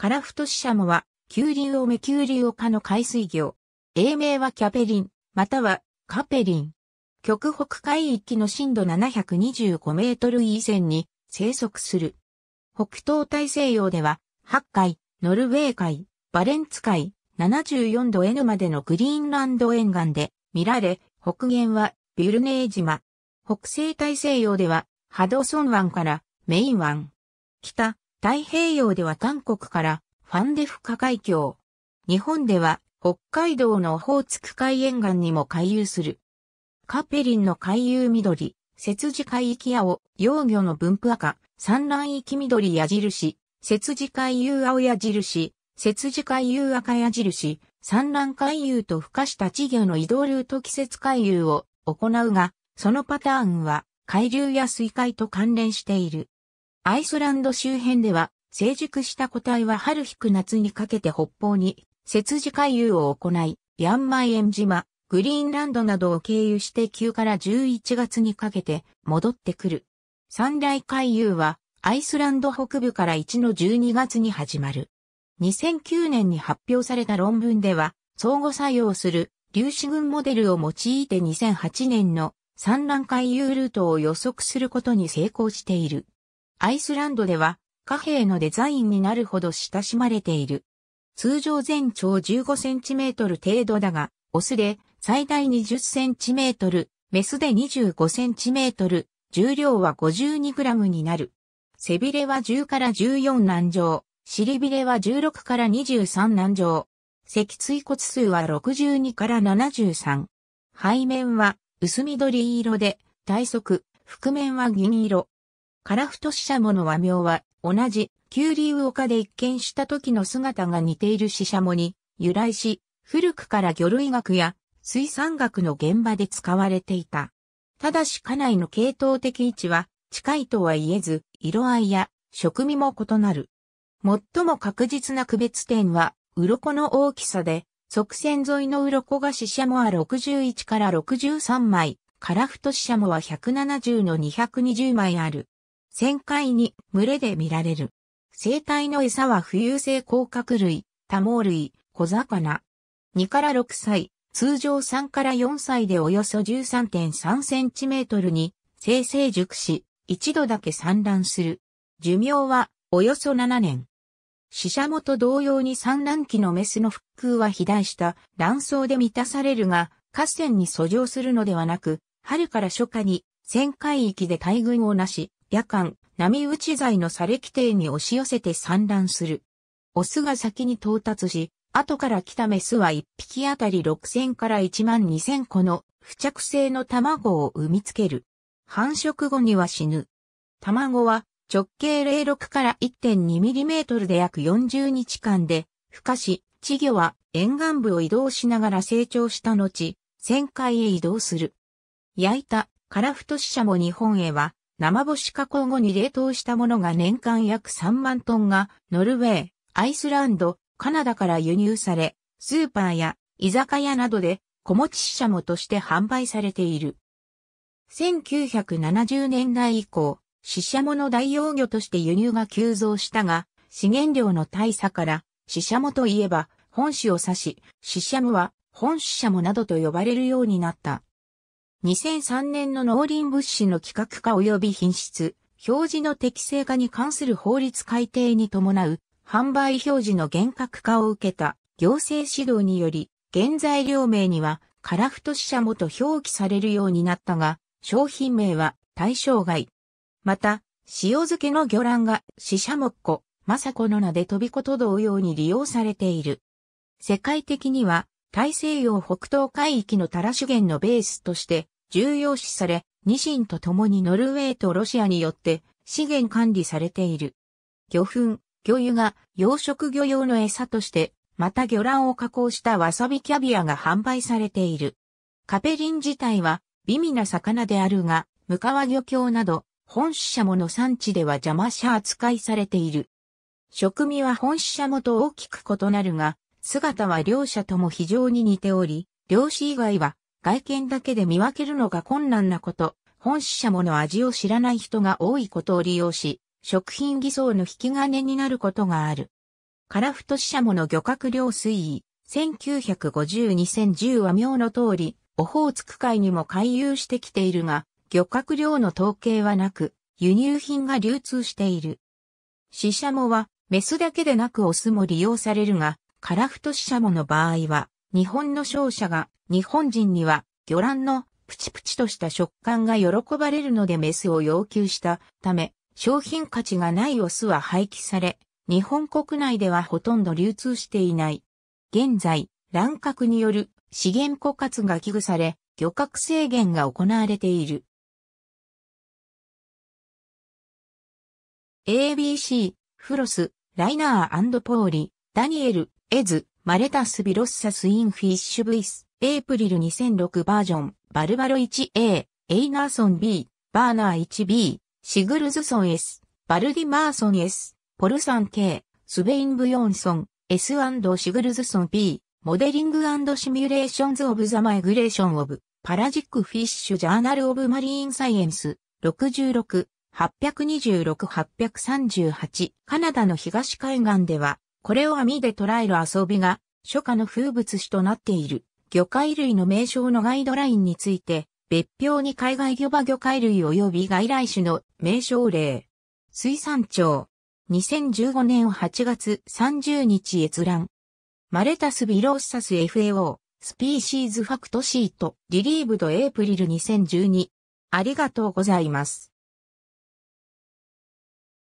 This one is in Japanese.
カラフトシシャモは、急流をメ急流を科の海水魚。英名はキャペリン、またはカペリン。極北海域の深度725メートル以前に生息する。北東大西洋では、八海、ノルウェー海、バレンツ海、74度 N までのグリーンランド沿岸で見られ、北限はビュルネー島。北西大西洋では、ハドソン湾からメイン湾。北、太平洋では韓国からファンデフカ海峡。日本では北海道のオホーツク海沿岸にも回遊する。カペリンの海遊緑、雪地海域青、幼魚の分布赤、産卵域緑矢印、雪地海遊青矢印、雪地海遊赤矢印、産卵海遊と孵化した稚魚の移動ルート季節海遊を行うが、そのパターンは海流や水海と関連している。アイスランド周辺では、成熟した個体は春引く夏にかけて北方に、雪地回遊を行い、ヤンマイエン島、グリーンランドなどを経由して9から11月にかけて戻ってくる。三大回遊はアイスランド北部から1の12月に始まる。2009年に発表された論文では相互作用する粒子群モデルを用いて2008年の産卵回遊ルートを予測することに成功している。アイスランドでは貨幣のデザインになるほど親しまれている。通常全長15センチメートル程度だが、オスで最大20センチメートル、メスで25センチメートル、重量は52グラムになる。背びれは10から14難上、尻びれは16から23難上。脊椎骨数は62から73。背面は薄緑色で、体側、覆面は銀色。カラシシ死者の和名は、同じ、ウ竜丘で一見した時の姿が似ている死者モに由来し、古くから魚類学や水産学の現場で使われていた。ただし家内の系統的位置は近いとは言えず、色合いや食味も異なる。最も確実な区別点は、鱗の大きさで、側線沿いの鱗が死者もは61から63枚、カラトシ死者もは170の220枚ある。旋回に群れで見られる。生態の餌は浮遊性甲殻類、多毛類、小魚。2から6歳、通常3から4歳でおよそ13.3センチメートルに生成熟し、一度だけ産卵する。寿命はおよそ7年。死者もと同様に産卵期のメスの腹腔は肥大した卵巣で満たされるが、河川に遡上するのではなく、春から初夏に、旋回域で大群をなし、夜間、波打ち材の砂礫底に押し寄せて産卵する。オスが先に到達し、後から来たメスは1匹あたり6000から1万2000個の付着性の卵を産みつける。繁殖後には死ぬ。卵は直径06から1.2ミリメートルで約40日間で、孵化し、稚魚は沿岸部を移動しながら成長した後、旋回へ移動する。焼いたカラフトシシャモ日本へは生干し加工後に冷凍したものが年間約3万トンが、ノルウェー、アイスランド、カナダから輸入され、スーパーや居酒屋などで小持ちししゃもとして販売されている。1970年代以降、死者もの代用魚として輸入が急増したが、資源量の大差から、死者もといえば、本種を指し、死者もは、本種者もなどと呼ばれるようになった。2003年の農林物資の規格化及び品質、表示の適正化に関する法律改定に伴う、販売表示の厳格化を受けた行政指導により、原材料名には、カラフトシャモと表記されるようになったが、商品名は対象外。また、塩漬けの魚卵がシシャモっコ・まさこの名で飛び子と同様に利用されている。世界的には、大西洋北東海域のタラ資源のベースとして重要視され、ニシンと共にノルウェーとロシアによって資源管理されている。魚粉、魚油が養殖魚用の餌として、また魚卵を加工したわさびキャビアが販売されている。カペリン自体は美味な魚であるが、ムカワ漁協など本支社もの産地では邪魔者扱いされている。食味は本支社もと大きく異なるが、姿は両者とも非常に似ており、漁師以外は外見だけで見分けるのが困難なこと、本死者もの味を知らない人が多いことを利用し、食品偽装の引き金になることがある。カラフト死者もの漁獲量推移、1950-2010は妙の通り、オホーツク海にも回遊してきているが、漁獲量の統計はなく、輸入品が流通している。死者もは、メスだけでなくオスも利用されるが、カラフトシシャモの場合は、日本の商社が日本人には魚卵のプチプチとした食感が喜ばれるのでメスを要求したため、商品価値がないオスは廃棄され、日本国内ではほとんど流通していない。現在、乱獲による資源枯渇が危惧され、漁獲制限が行われている。ABC、フロス、ライナーポーリ、ダニエル、エズ、マレタスビロッサスインフィッシュブイス、エイプリル2006バージョン、バルバロ 1A、エイナーソン B、バーナー 1B、シグルズソン S、バルディマーソン S、ポルサン K、スベイン・ブヨンソン、S& シグルズソン B、モデリングシミュレーションズ・オブ・ザ・マイグレーション・オブ、パラジック・フィッシュ・ジャーナル・オブ・マリーン・サイエンス、66、826-838、カナダの東海岸では、これを網で捉える遊びが、初夏の風物詩となっている。魚介類の名称のガイドラインについて、別表に海外魚場魚介類及び外来種の名称例。水産庁。2015年8月30日閲覧。マレタスビローサス FAO。スピーシーズファクトシート。リリーブドエイプリル2012。ありがとうございます。